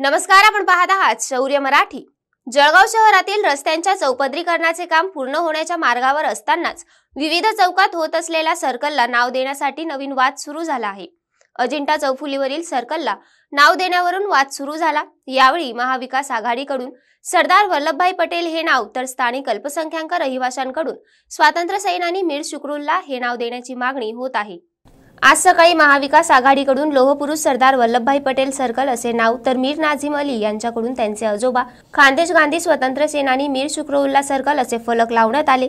नमस्कार आपण पाहत आहात शौर्य मराठी जळगाव शहरातील रस्त्यांच्या चौपदरीकरणाचे काम पूर्ण होण्याच्या मार्गावर असतानाच विविध चौकात होत असलेल्या सर्कलला नाव देण्यासाठी नवीन वाद सुरू झाला आहे अजिंठा चौफुलीवरील सर्कलला नाव देण्यावरून वाद सुरू झाला यावेळी महाविकास आघाडीकडून सरदार वल्लभभाई पटेल हे नाव तर स्थानिक अल्पसंख्याक रहिवाशांकडून स्वातंत्र्य सैनानी मीर शुक्रुलला हे नाव देण्याची मागणी होत आहे आज सकाळी महाविकास आघाडीकडून लोहपुरुष सरदार वल्लभभाई पटेल सर्कल असे नाव तर मीर नाझीम अली यांच्याकडून त्यांचे आजोबा खानदेश गांधी स्वतंत्र सेनानी मीर शुक्रउल्ला सर्कल असे फलक लावण्यात आले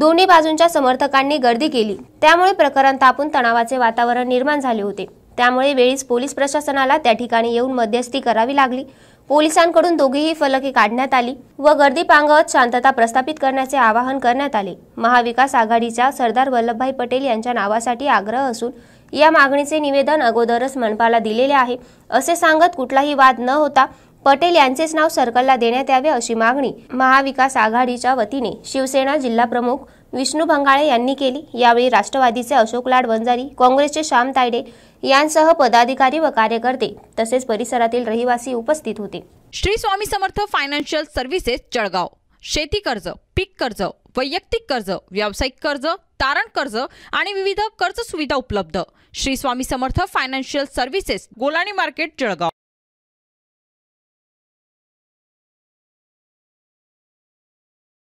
दोन्ही बाजूंच्या समर्थकांनी गर्दी केली त्यामुळे प्रकरण तापून तणावाचे वातावरण निर्माण झाले होते त्यामुळे वेळीच पोलीस प्रशासनाला त्या ठिकाणी येऊन मध्यस्थी करावी लागली पोलिसांकडून दोघेही फलके काढण्यात आली व गर्दी पांगवत शांतता प्रस्थापित करण्याचे आवाहन करण्यात आले महाविकास आघाडीच्या सरदार वल्लभभाई पटेल यांच्या नावासाठी आग्रह असून या मागणीचे निवेदन अगोदरच मनपाला दिलेले आहे असे सांगत कुठलाही वाद न होता पटेल यांचेच नाव सर्कलला देण्यात यावे अशी मागणी महाविकास आघाडीच्या वतीने शिवसेना जिल्हा प्रमुख विष्णू भंगाळे यांनी केली यावेळी राष्ट्रवादीचे अशोक लाड वंजारी काँग्रेसचे श्याम तायडे यांसह पदाधिकारी व कार्यकर्ते तसेच परिसरातील रहिवासी उपस्थित होते श्री स्वामी समर्थ फायनान्शियल सर्व्हिसेस जळगाव शेती कर्ज पीक कर्ज वैयक्तिक कर्ज व्यावसायिक कर्ज तारण कर्ज आणि विविध कर्ज सुविधा उपलब्ध Shri Swami Samarth financial services Golani market Jalgaon